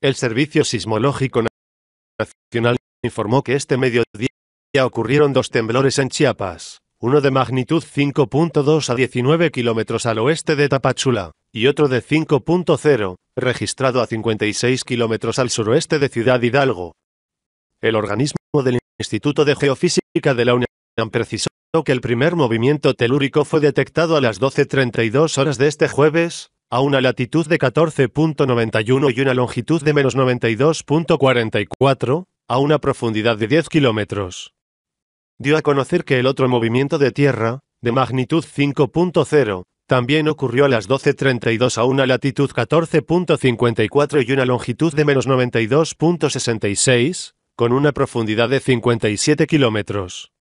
El Servicio Sismológico Nacional informó que este mediodía ocurrieron dos temblores en Chiapas, uno de magnitud 5.2 a 19 kilómetros al oeste de Tapachula, y otro de 5.0, registrado a 56 kilómetros al suroeste de Ciudad Hidalgo. El organismo del Instituto de Geofísica de la UNAM precisó que el primer movimiento telúrico fue detectado a las 12.32 horas de este jueves, a una latitud de 14.91 y una longitud de menos 92.44, a una profundidad de 10 kilómetros. Dio a conocer que el otro movimiento de tierra, de magnitud 5.0, también ocurrió a las 12.32 a una latitud 14.54 y una longitud de menos 92.66, con una profundidad de 57 kilómetros.